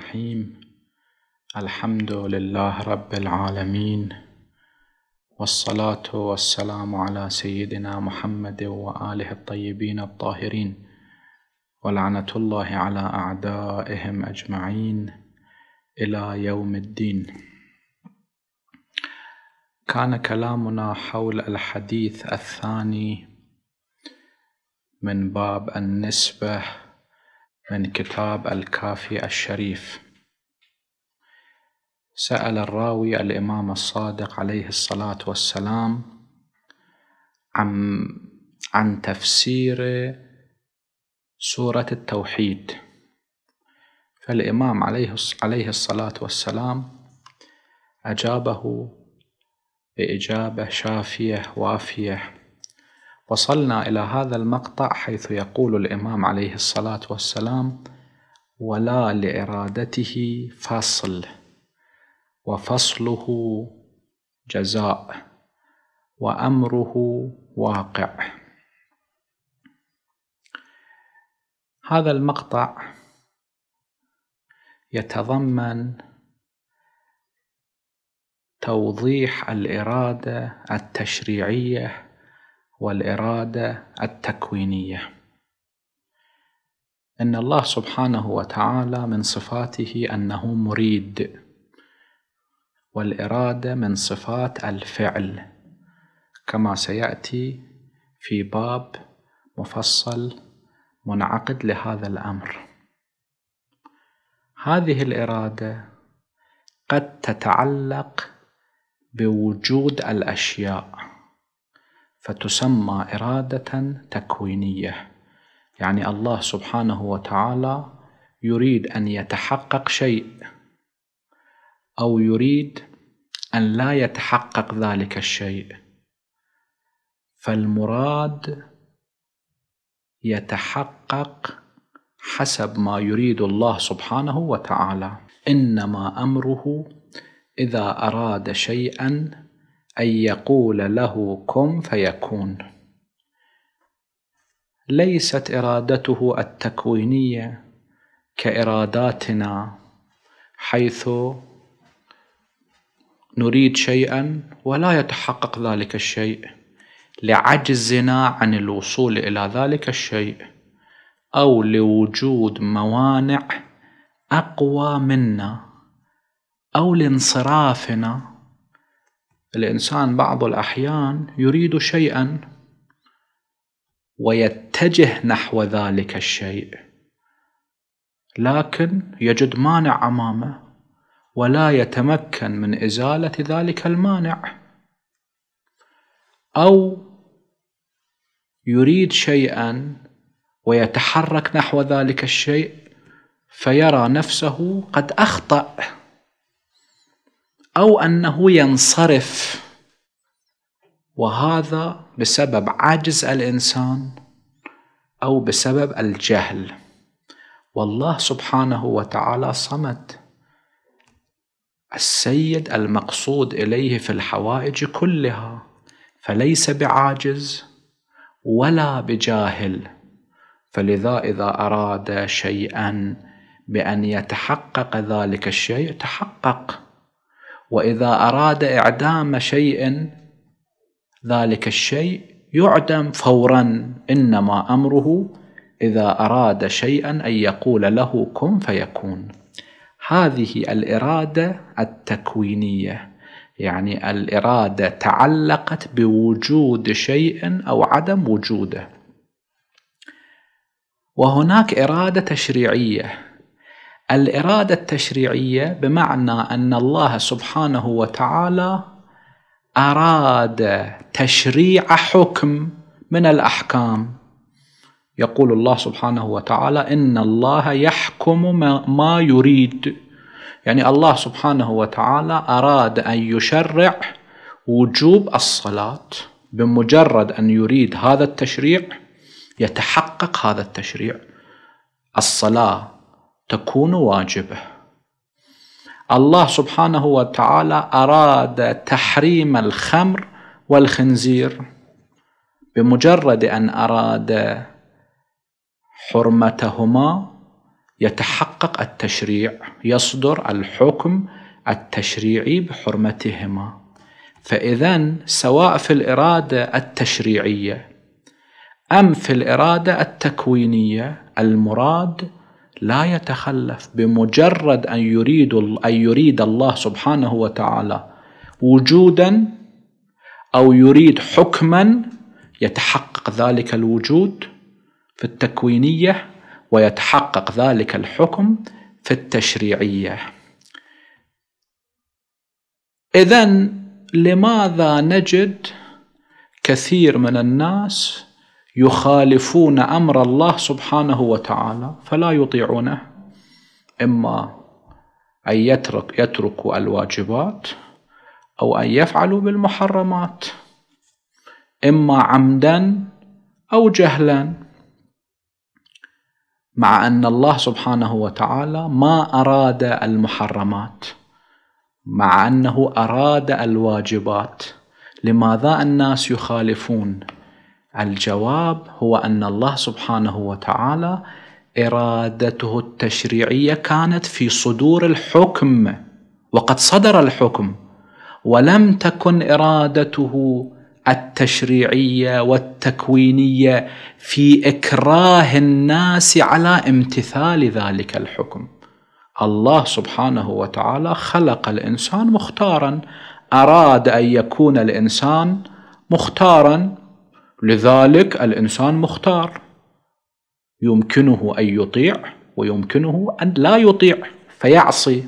الرحيم الحمد لله رب العالمين والصلاة والسلام على سيدنا محمد وآله الطيبين الطاهرين ولعنة الله على أعدائهم أجمعين إلى يوم الدين كان كلامنا حول الحديث الثاني من باب النسبه من كتاب الكافي الشريف سأل الراوي الإمام الصادق عليه الصلاة والسلام عن عن تفسير سورة التوحيد فالإمام عليه عليه الصلاة والسلام أجابه بإجابة شافية وافية وصلنا إلى هذا المقطع حيث يقول الإمام عليه الصلاة والسلام ولا لإرادته فصل وفصله جزاء وأمره واقع هذا المقطع يتضمن توضيح الإرادة التشريعية والاراده التكوينيه ان الله سبحانه وتعالى من صفاته انه مريد والاراده من صفات الفعل كما سياتي في باب مفصل منعقد لهذا الامر هذه الاراده قد تتعلق بوجود الاشياء فتسمى إرادة تكوينية يعني الله سبحانه وتعالى يريد أن يتحقق شيء أو يريد أن لا يتحقق ذلك الشيء فالمراد يتحقق حسب ما يريد الله سبحانه وتعالى انما امره اذا اراد شيئا أن يقول له كن فيكون ليست إرادته التكوينية كإراداتنا حيث نريد شيئا ولا يتحقق ذلك الشيء لعجزنا عن الوصول إلى ذلك الشيء أو لوجود موانع أقوى منا أو لانصرافنا الإنسان بعض الأحيان يريد شيئا ويتجه نحو ذلك الشيء لكن يجد مانع أمامه ولا يتمكن من إزالة ذلك المانع أو يريد شيئا ويتحرك نحو ذلك الشيء فيرى نفسه قد أخطأ أو أنه ينصرف وهذا بسبب عجز الإنسان أو بسبب الجهل والله سبحانه وتعالى صمد السيد المقصود إليه في الحوائج كلها فليس بعاجز ولا بجاهل فلذا إذا أراد شيئا بأن يتحقق ذلك الشيء تحقق واذا اراد اعدام شيء ذلك الشيء يعدم فورا انما امره اذا اراد شيئا ان يقول له كن فيكون هذه الاراده التكوينيه يعني الاراده تعلقت بوجود شيء او عدم وجوده وهناك اراده تشريعيه الاراده التشريعيه بمعنى ان الله سبحانه وتعالى اراد تشريع حكم من الاحكام يقول الله سبحانه وتعالى ان الله يحكم ما يريد يعني الله سبحانه وتعالى اراد ان يشرع وجوب الصلاه بمجرد ان يريد هذا التشريع يتحقق هذا التشريع الصلاه تكون واجبه الله سبحانه وتعالى أراد تحريم الخمر والخنزير بمجرد أن أراد حرمتهما يتحقق التشريع يصدر الحكم التشريعي بحرمتهما فإذا سواء في الإرادة التشريعية أم في الإرادة التكوينية المراد لا يتخلف بمجرد أن يريد أن يريد الله سبحانه وتعالى وجودا أو يريد حكما يتحقق ذلك الوجود في التكوينية ويتحقق ذلك الحكم في التشريعية إذا لماذا نجد كثير من الناس يخالفون امر الله سبحانه وتعالى فلا يطيعونه اما ان يترك يتركوا الواجبات او ان يفعلوا بالمحرمات اما عمدا او جهلا مع ان الله سبحانه وتعالى ما اراد المحرمات مع انه اراد الواجبات لماذا الناس يخالفون الجواب هو ان الله سبحانه وتعالى ارادته التشريعيه كانت في صدور الحكم وقد صدر الحكم ولم تكن ارادته التشريعيه والتكوينيه في اكراه الناس على امتثال ذلك الحكم الله سبحانه وتعالى خلق الانسان مختارا اراد ان يكون الانسان مختارا لذلك الإنسان مختار يمكنه أن يطيع ويمكنه أن لا يطيع فيعصي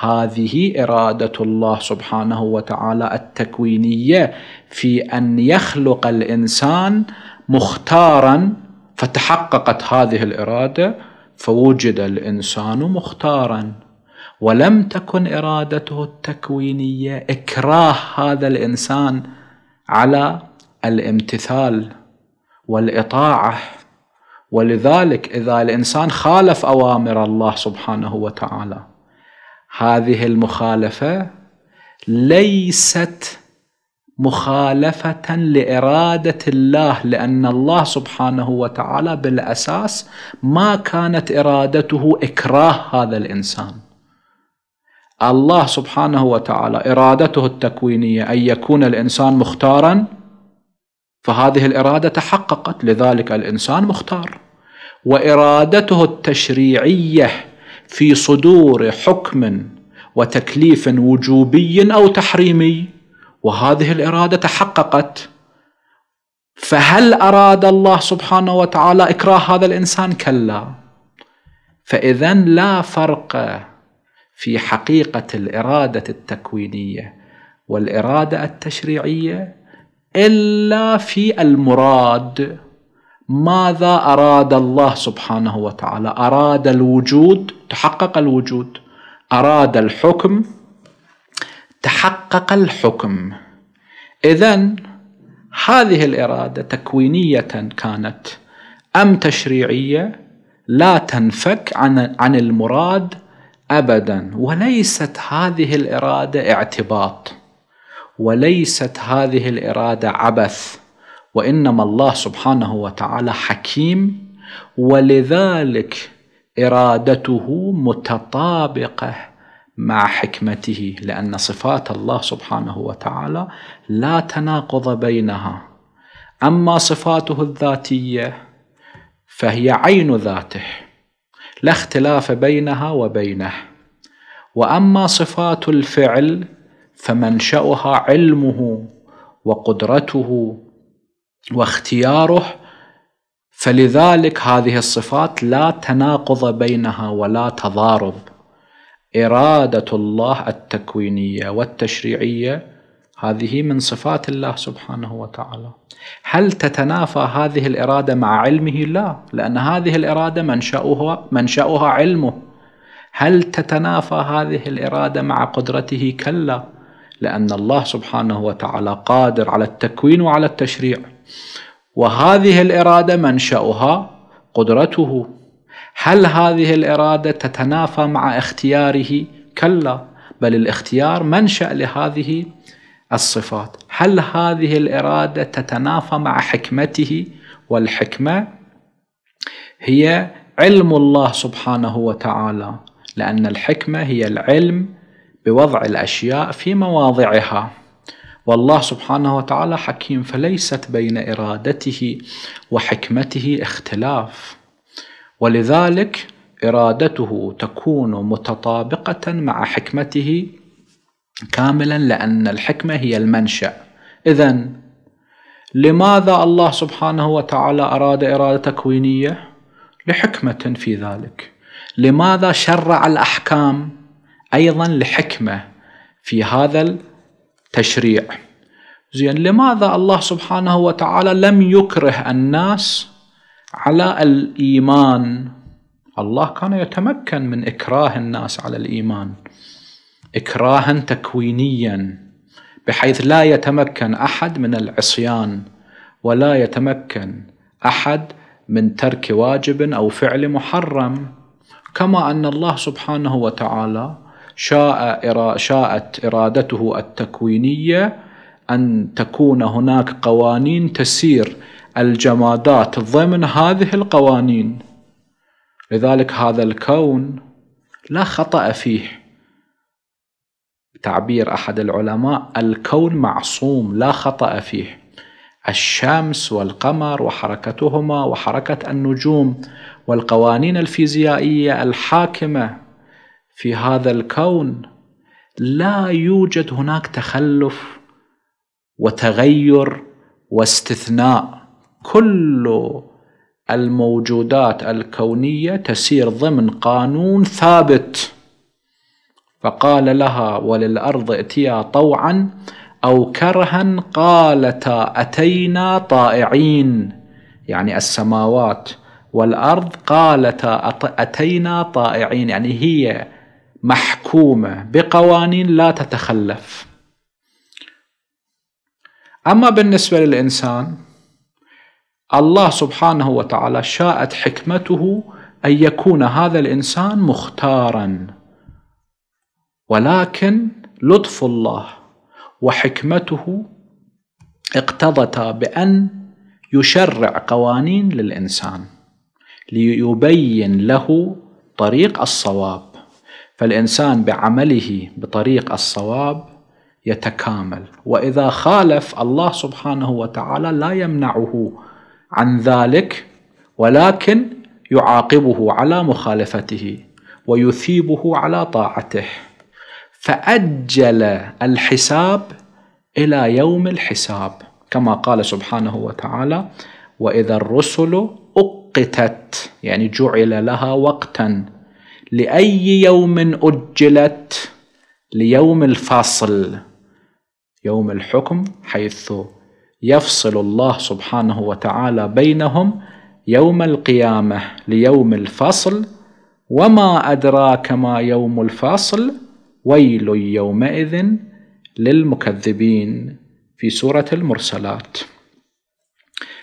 هذه إرادة الله سبحانه وتعالى التكوينية في أن يخلق الإنسان مختارا فتحققت هذه الإرادة فوجد الإنسان مختارا ولم تكن إرادته التكوينية إكراه هذا الإنسان على الامتثال والاطاعه ولذلك اذا الانسان خالف اوامر الله سبحانه وتعالى هذه المخالفه ليست مخالفه لاراده الله لان الله سبحانه وتعالى بالاساس ما كانت ارادته اكراه هذا الانسان الله سبحانه وتعالى ارادته التكوينيه ان يكون الانسان مختارا فهذه الاراده تحققت لذلك الانسان مختار وارادته التشريعيه في صدور حكم وتكليف وجوبي او تحريمي وهذه الاراده تحققت فهل اراد الله سبحانه وتعالى اكراه هذا الانسان كلا فاذا لا فرق في حقيقه الاراده التكوينيه والاراده التشريعيه إلا في المراد ماذا أراد الله سبحانه وتعالى أراد الوجود تحقق الوجود أراد الحكم تحقق الحكم إذا هذه الإرادة تكوينية كانت أم تشريعية لا تنفك عن عن المراد أبدا وليست هذه الإرادة اعتباط وليست هذه الاراده عبث وانما الله سبحانه وتعالى حكيم ولذلك ارادته متطابقه مع حكمته لان صفات الله سبحانه وتعالى لا تناقض بينها اما صفاته الذاتيه فهي عين ذاته لا اختلاف بينها وبينه واما صفات الفعل فمنشاها علمه وقدرته واختياره فلذلك هذه الصفات لا تناقض بينها ولا تضارب اراده الله التكوينيه والتشريعيه هذه من صفات الله سبحانه وتعالى هل تتنافى هذه الاراده مع علمه لا لان هذه الاراده منشاها منشاها علمه هل تتنافى هذه الاراده مع قدرته كلا لأن الله سبحانه وتعالى قادر على التكوين وعلى التشريع وهذه الإرادة منشأها قدرته هل هذه الإرادة تتنافى مع اختياره؟ كلا بل الاختيار منشأ لهذه الصفات هل هذه الإرادة تتنافى مع حكمته؟ والحكمة هي علم الله سبحانه وتعالى لأن الحكمة هي العلم بوضع الأشياء في مواضعها والله سبحانه وتعالى حكيم فليست بين إرادته وحكمته اختلاف ولذلك إرادته تكون متطابقة مع حكمته كاملا لأن الحكمة هي المنشأ إذا لماذا الله سبحانه وتعالى أراد إرادة تكوينية؟ لحكمة في ذلك لماذا شرع الأحكام؟ ايضا لحكمه في هذا التشريع زين لماذا الله سبحانه وتعالى لم يكره الناس على الايمان الله كان يتمكن من اكراه الناس على الايمان اكراها تكوينيا بحيث لا يتمكن احد من العصيان ولا يتمكن احد من ترك واجب او فعل محرم كما ان الله سبحانه وتعالى شاء شاءت إرادته التكوينية أن تكون هناك قوانين تسير الجمادات ضمن هذه القوانين لذلك هذا الكون لا خطأ فيه تعبير أحد العلماء الكون معصوم لا خطأ فيه الشمس والقمر وحركتهما وحركة النجوم والقوانين الفيزيائية الحاكمة في هذا الكون لا يوجد هناك تخلف وتغير واستثناء كل الموجودات الكونيه تسير ضمن قانون ثابت فقال لها وللارض ائتيا طوعا او كرها قالتا اتينا طائعين يعني السماوات والارض قالتا اتينا طائعين يعني هي محكومه بقوانين لا تتخلف اما بالنسبه للانسان الله سبحانه وتعالى شاءت حكمته ان يكون هذا الانسان مختارا ولكن لطف الله وحكمته اقتضتا بان يشرع قوانين للانسان ليبين له طريق الصواب فالإنسان بعمله بطريق الصواب يتكامل وإذا خالف الله سبحانه وتعالى لا يمنعه عن ذلك ولكن يعاقبه على مخالفته ويثيبه على طاعته فأجل الحساب إلى يوم الحساب كما قال سبحانه وتعالى وإذا الرسل أقتت يعني جعل لها وقتا لأي يوم أجلت ليوم الفصل يوم الحكم حيث يفصل الله سبحانه وتعالى بينهم يوم القيامة ليوم الفصل وما أدراك ما يوم الفصل ويل يومئذ للمكذبين في سورة المرسلات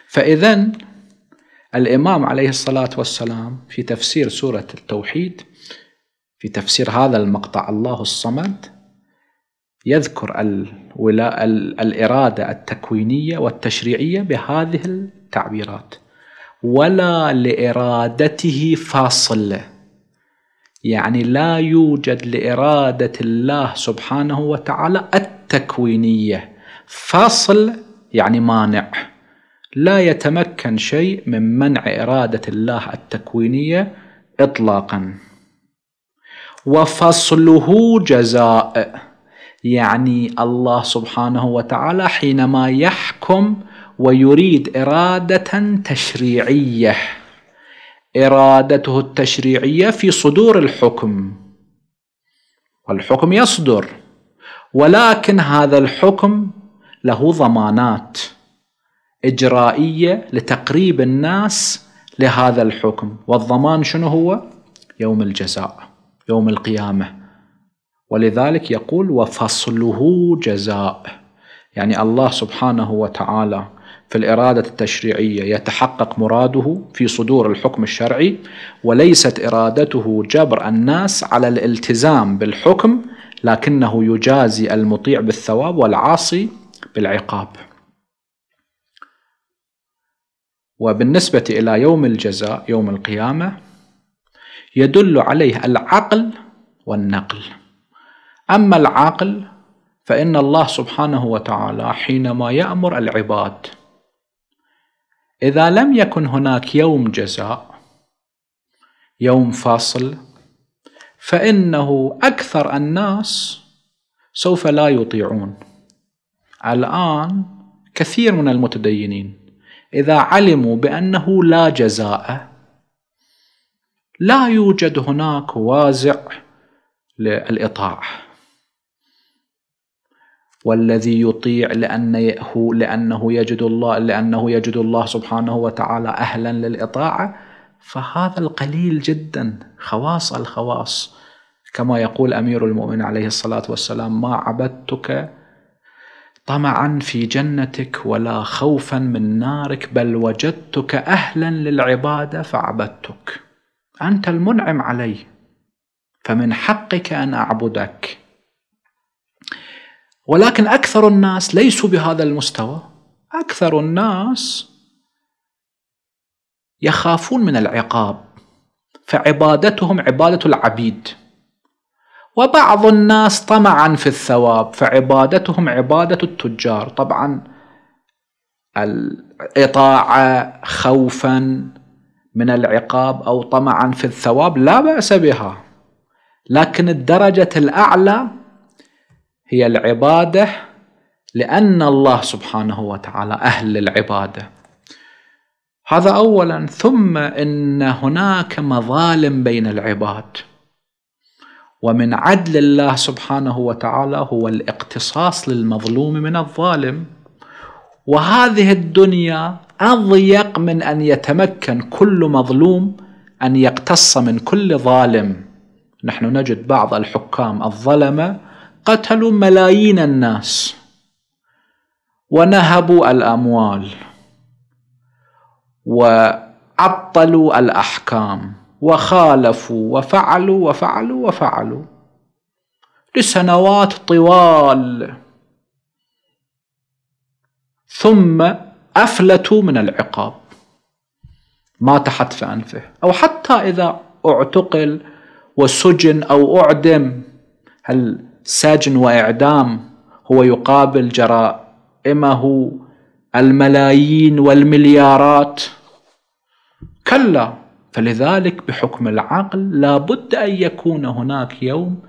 فإذا الإمام عليه الصلاة والسلام في تفسير سورة التوحيد في تفسير هذا المقطع الله الصمد يذكر الولاء الإرادة التكوينية والتشريعية بهذه التعبيرات ولا لإرادته فاصلة يعني لا يوجد لإرادة الله سبحانه وتعالى التكوينية فاصل يعني مانع لا يتمكن شيء من منع إرادة الله التكوينية إطلاقاً وفصله جزاء يعني الله سبحانه وتعالى حينما يحكم ويريد إرادة تشريعية إرادته التشريعية في صدور الحكم والحكم يصدر ولكن هذا الحكم له ضمانات إجرائية لتقريب الناس لهذا الحكم والضمان شنو هو؟ يوم الجزاء يوم القيامه ولذلك يقول وفصله جزاء يعني الله سبحانه وتعالى في الإرادة التشريعية يتحقق مراده في صدور الحكم الشرعي وليست إرادته جبر الناس على الالتزام بالحكم لكنه يجازي المطيع بالثواب والعاصي بالعقاب وبالنسبة إلى يوم الجزاء يوم القيامة يدل عليه العقل والنقل أما العقل فإن الله سبحانه وتعالى حينما يأمر العباد إذا لم يكن هناك يوم جزاء يوم فاصل فإنه أكثر الناس سوف لا يطيعون الآن كثير من المتدينين إذا علموا بأنه لا جزاء لا يوجد هناك وازع للاطاعه والذي يطيع لأنه لأنه يجد الله لأنه يجد الله سبحانه وتعالى أهلا للإطاعة فهذا القليل جدا خواص الخواص كما يقول أمير المؤمنين عليه الصلاة والسلام ما عبدتك طمعا في جنتك ولا خوفا من نارك بل وجدتك أهلا للعبادة فعبدتك أنت المنعم علي فمن حقك أن أعبدك ولكن أكثر الناس ليسوا بهذا المستوى أكثر الناس يخافون من العقاب فعبادتهم عبادة العبيد وبعض الناس طمعا في الثواب فعبادتهم عبادة التجار طبعا الإطاعة خوفا من العقاب أو طمعا في الثواب لا بأس بها لكن الدرجة الأعلى هي العبادة لأن الله سبحانه وتعالى أهل العبادة هذا أولا ثم إن هناك مظالم بين العباد ومن عدل الله سبحانه وتعالى هو الاقتصاص للمظلوم من الظالم وهذه الدنيا أضيق من أن يتمكن كل مظلوم أن يقتص من كل ظالم نحن نجد بعض الحكام الظلمة قتلوا ملايين الناس ونهبوا الأموال وعطلوا الأحكام وخالفوا وفعلوا وفعلوا وفعلوا لسنوات طوال ثم أفلتوا من العقاب مات حتف أنفه أو حتى إذا اعتقل وسجن أو أعدم هل سجن وإعدام هو يقابل جرائمه الملايين والمليارات كلا فلذلك بحكم العقل لابد أن يكون هناك يوم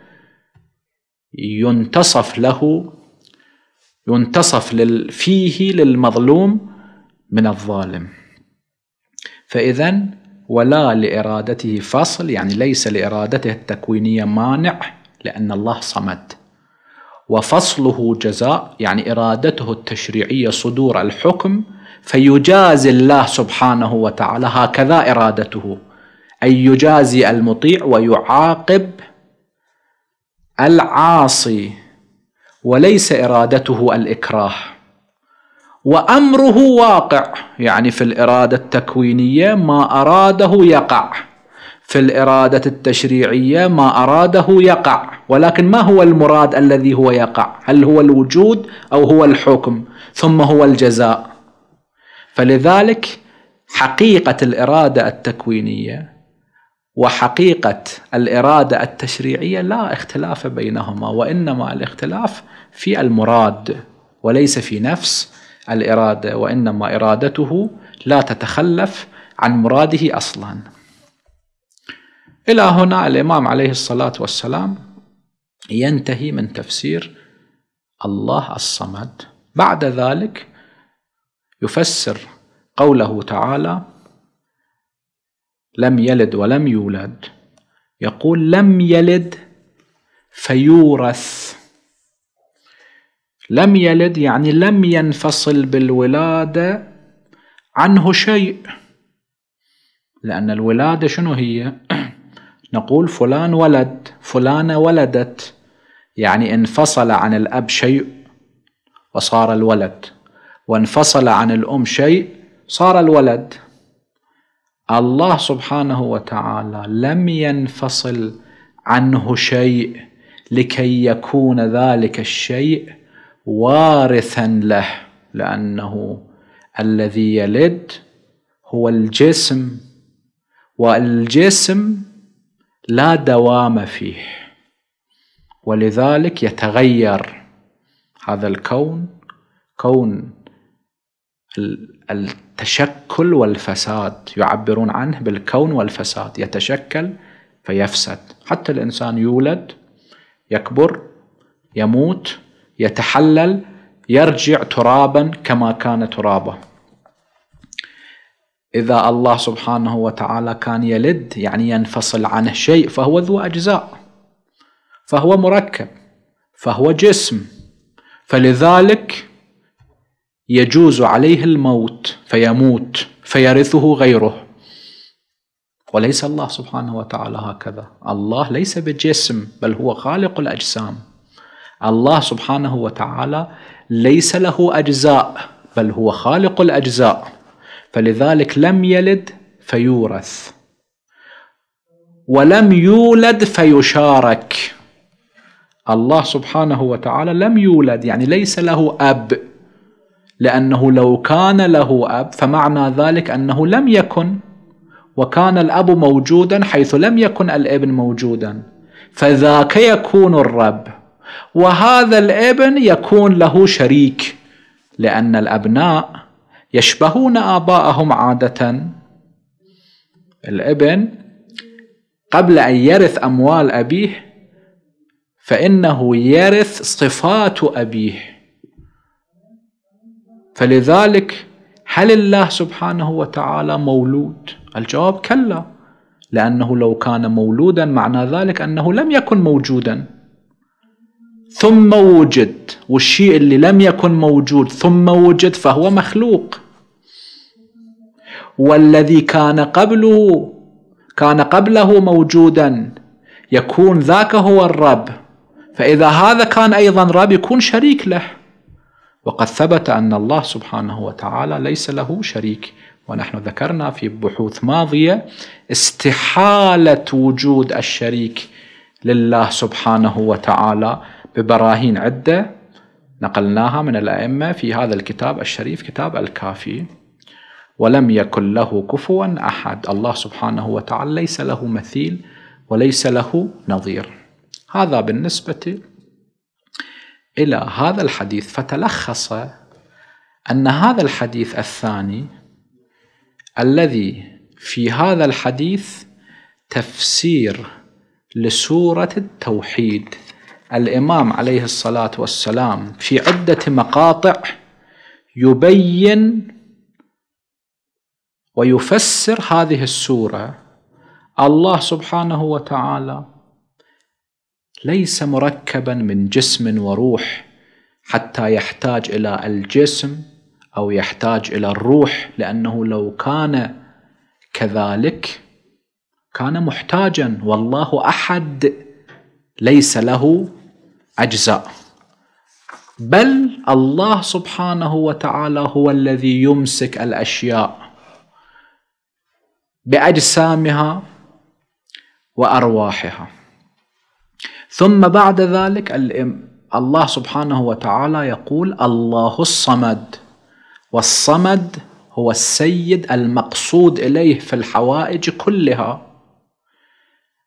ينتصف له ينتصف فيه للمظلوم من الظالم فإذا ولا لإرادته فصل يعني ليس لإرادته التكوينية مانع لأن الله صمد وفصله جزاء يعني إرادته التشريعية صدور الحكم فيجازي الله سبحانه وتعالى هكذا إرادته أي يجازي المطيع ويعاقب العاصي وليس إرادته الإكراه وأمره واقع يعني في الإرادة التكوينية ما أراده يقع في الإرادة التشريعية ما أراده يقع ولكن ما هو المراد الذي هو يقع هل هو الوجود أو هو الحكم ثم هو الجزاء فلذلك حقيقة الإرادة التكوينية وحقيقة الإرادة التشريعية لا اختلاف بينهما وإنما الاختلاف في المراد وليس في نفس الإرادة وإنما إرادته لا تتخلف عن مراده أصلا إلى هنا الإمام عليه الصلاة والسلام ينتهي من تفسير الله الصمد بعد ذلك يفسر قوله تعالى لم يلد ولم يولد يقول لم يلد فيورث لم يلد يعني لم ينفصل بالولادة عنه شيء لأن الولادة شنو هي نقول فلان ولد فلانة ولدت يعني انفصل عن الأب شيء وصار الولد وانفصل عن الأم شيء صار الولد الله سبحانه وتعالى لم ينفصل عنه شيء لكي يكون ذلك الشيء وارثا له لانه الذي يلد هو الجسم والجسم لا دوام فيه ولذلك يتغير هذا الكون كون التشكل والفساد يعبرون عنه بالكون والفساد يتشكل فيفسد حتى الانسان يولد يكبر يموت يتحلل يرجع ترابا كما كان ترابا إذا الله سبحانه وتعالى كان يلد يعني ينفصل عنه شيء فهو ذو أجزاء فهو مركب فهو جسم فلذلك يجوز عليه الموت فيموت فيرثه غيره وليس الله سبحانه وتعالى هكذا الله ليس بجسم بل هو خالق الأجسام الله سبحانه وتعالى ليس له أجزاء بل هو خالق الأجزاء فلذلك لم يلد فيورث ولم يولد فيشارك الله سبحانه وتعالى لم يولد يعني ليس له أب لأنه لو كان له أب فمعنى ذلك أنه لم يكن وكان الأب موجودا حيث لم يكن الابن موجودا فذاك يكون الرب وهذا الابن يكون له شريك لأن الأبناء يشبهون آباءهم عادة الابن قبل أن يرث أموال أبيه فإنه يرث صفات أبيه فلذلك هل الله سبحانه وتعالى مولود؟ الجواب كلا لأنه لو كان مولودا معنى ذلك أنه لم يكن موجودا ثم وجد والشيء اللي لم يكن موجود ثم وجد فهو مخلوق والذي كان قبله كان قبله موجودا يكون ذاك هو الرب فإذا هذا كان أيضا رب يكون شريك له وقد ثبت أن الله سبحانه وتعالى ليس له شريك ونحن ذكرنا في بحوث ماضية استحالة وجود الشريك لله سبحانه وتعالى ببراهين عدة نقلناها من الأئمة في هذا الكتاب الشريف كتاب الكافي ولم يكن له كفوا أحد الله سبحانه وتعالى ليس له مثيل وليس له نظير هذا بالنسبة إلى هذا الحديث فتلخص أن هذا الحديث الثاني الذي في هذا الحديث تفسير لسورة التوحيد الامام عليه الصلاه والسلام في عده مقاطع يبين ويفسر هذه السوره الله سبحانه وتعالى ليس مركبا من جسم وروح حتى يحتاج الى الجسم او يحتاج الى الروح لانه لو كان كذلك كان محتاجا والله احد ليس له أجزاء بل الله سبحانه وتعالى هو الذي يمسك الأشياء بأجسامها وأرواحها ثم بعد ذلك الله سبحانه وتعالى يقول الله الصمد والصمد هو السيد المقصود إليه في الحوائج كلها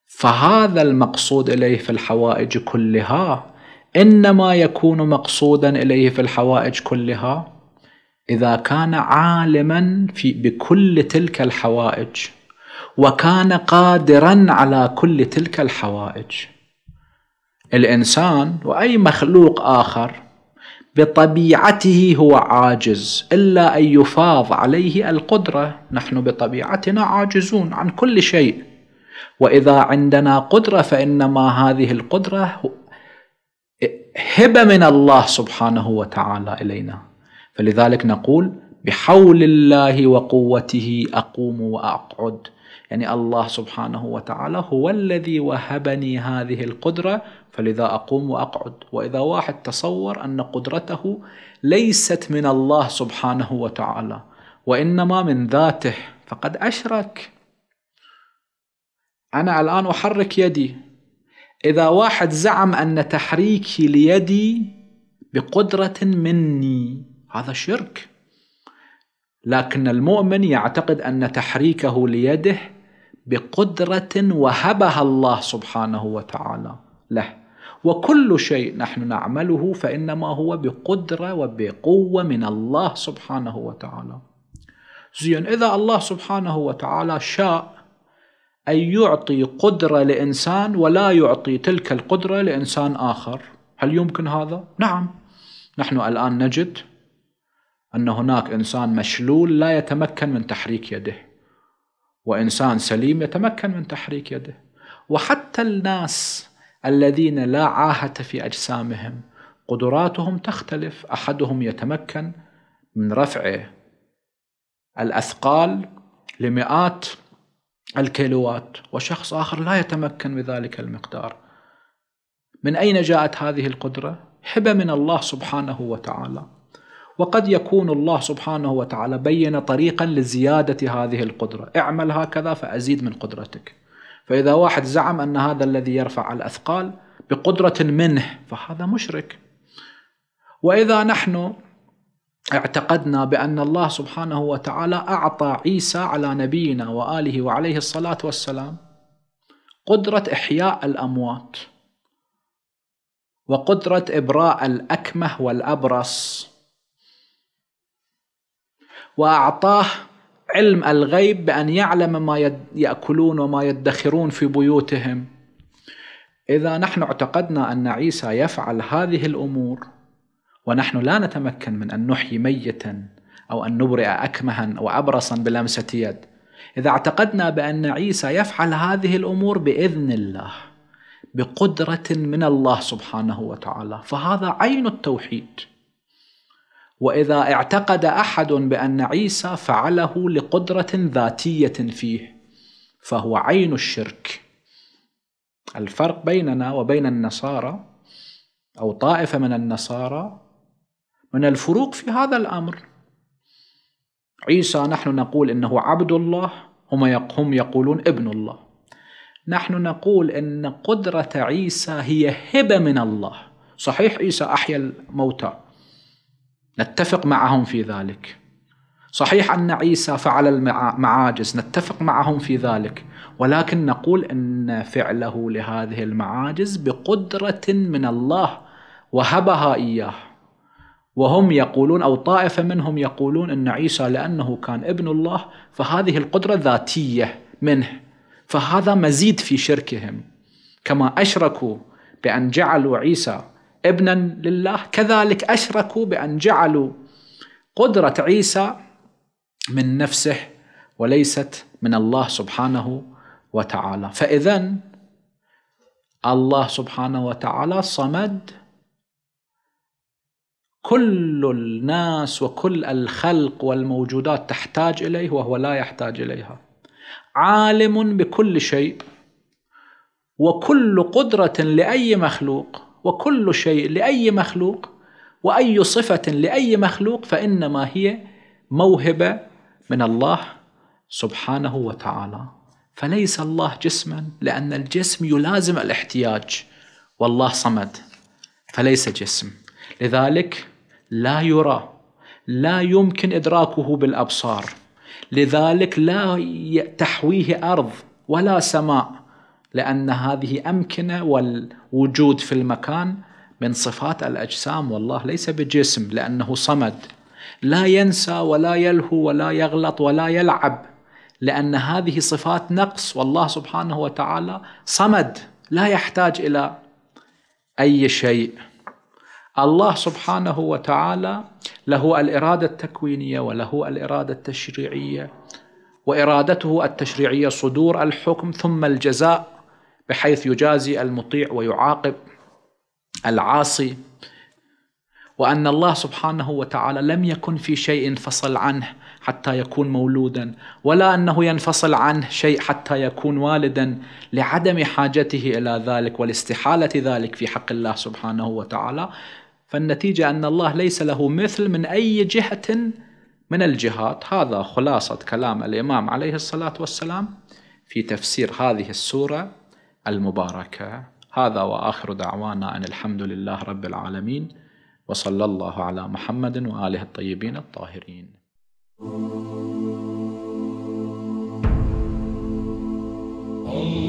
فهذا المقصود إليه في الحوائج كلها إنما يكون مقصودا إليه في الحوائج كلها إذا كان عالما في بكل تلك الحوائج وكان قادرا على كل تلك الحوائج الإنسان وأي مخلوق آخر بطبيعته هو عاجز إلا أن يفاض عليه القدرة نحن بطبيعتنا عاجزون عن كل شيء وإذا عندنا قدرة فإنما هذه القدرة هبه من الله سبحانه وتعالى الينا فلذلك نقول بحول الله وقوته اقوم واقعد يعني الله سبحانه وتعالى هو الذي وهبني هذه القدره فلذا اقوم واقعد واذا واحد تصور ان قدرته ليست من الله سبحانه وتعالى وانما من ذاته فقد اشرك انا الان احرك يدي إذا واحد زعم أن تحريكي ليدي بقدرة مني هذا شرك لكن المؤمن يعتقد أن تحريكه ليده بقدرة وهبها الله سبحانه وتعالى له وكل شيء نحن نعمله فإنما هو بقدرة وبقوة من الله سبحانه وتعالى زين إذا الله سبحانه وتعالى شاء أن يعطي قدرة لإنسان ولا يعطي تلك القدرة لإنسان آخر هل يمكن هذا؟ نعم نحن الآن نجد أن هناك إنسان مشلول لا يتمكن من تحريك يده وإنسان سليم يتمكن من تحريك يده وحتى الناس الذين لا عاهة في أجسامهم قدراتهم تختلف أحدهم يتمكن من رفع الأثقال لمئات الكيلوات وشخص آخر لا يتمكن بذلك المقدار من أين جاءت هذه القدرة؟ حبة من الله سبحانه وتعالى وقد يكون الله سبحانه وتعالى بين طريقا لزيادة هذه القدرة اعمل هكذا فأزيد من قدرتك فإذا واحد زعم أن هذا الذي يرفع الأثقال بقدرة منه فهذا مشرك وإذا نحن اعتقدنا بأن الله سبحانه وتعالى أعطى عيسى على نبينا وآله وعليه الصلاة والسلام قدرة إحياء الأموات وقدرة إبراء الأكمه والأبرص وأعطاه علم الغيب بأن يعلم ما يأكلون وما يدخرون في بيوتهم إذا نحن اعتقدنا أن عيسى يفعل هذه الأمور ونحن لا نتمكن من أن نحيي ميتا أو أن نبرئ أكمها وأبرصا بلمسة يد إذا اعتقدنا بأن عيسى يفعل هذه الأمور بإذن الله بقدرة من الله سبحانه وتعالى فهذا عين التوحيد واذا اعتقد احد بان عيسى فعله لقدره ذاتيه فيه فهو عين الشرك الفرق بيننا وبين النصارى او طائفه من النصارى من الفروق في هذا الأمر عيسى نحن نقول إنه عبد الله هم هم يقولون ابن الله نحن نقول إن قدرة عيسى هي هبة من الله صحيح عيسى أحيا الموتى نتفق معهم في ذلك صحيح أن عيسى فعل المعاجز نتفق معهم في ذلك ولكن نقول أن فعله لهذه المعاجز بقدرة من الله وهبها إياه وهم يقولون أو طائفة منهم يقولون أن عيسى لأنه كان ابن الله فهذه القدرة ذاتية منه فهذا مزيد في شركهم كما أشركوا بأن جعلوا عيسى ابنا لله كذلك أشركوا بأن جعلوا قدرة عيسى من نفسه وليست من الله سبحانه وتعالى فإذا الله سبحانه وتعالى صمد كل الناس وكل الخلق والموجودات تحتاج اليه وهو لا يحتاج اليها عالم بكل شيء وكل قدره لاي مخلوق وكل شيء لاي مخلوق واي صفه لاي مخلوق فانما هي موهبه من الله سبحانه وتعالى فليس الله جسما لان الجسم يلازم الاحتياج والله صمد فليس جسم لذلك لا يرى لا يمكن ادراكه بالابصار لذلك لا تحويه ارض ولا سماء لان هذه امكنه والوجود في المكان من صفات الاجسام والله ليس بجسم لانه صمد لا ينسى ولا يلهو ولا يغلط ولا يلعب لان هذه صفات نقص والله سبحانه وتعالى صمد لا يحتاج الى اي شيء الله سبحانه وتعالى له الاراده التكوينيه وله الاراده التشريعيه وارادته التشريعيه صدور الحكم ثم الجزاء بحيث يجازي المطيع ويعاقب العاصي وان الله سبحانه وتعالى لم يكن في شيء انفصل عنه حتى يكون مولودا ولا انه ينفصل عنه شيء حتى يكون والدا لعدم حاجته الى ذلك ولاستحاله ذلك في حق الله سبحانه وتعالى فالنتيجة أن الله ليس له مثل من أي جهة من الجهات هذا خلاصة كلام الإمام عليه الصلاة والسلام في تفسير هذه السورة المباركة هذا وآخر دعوانا أن الحمد لله رب العالمين وصلى الله على محمد وآله الطيبين الطاهرين Oh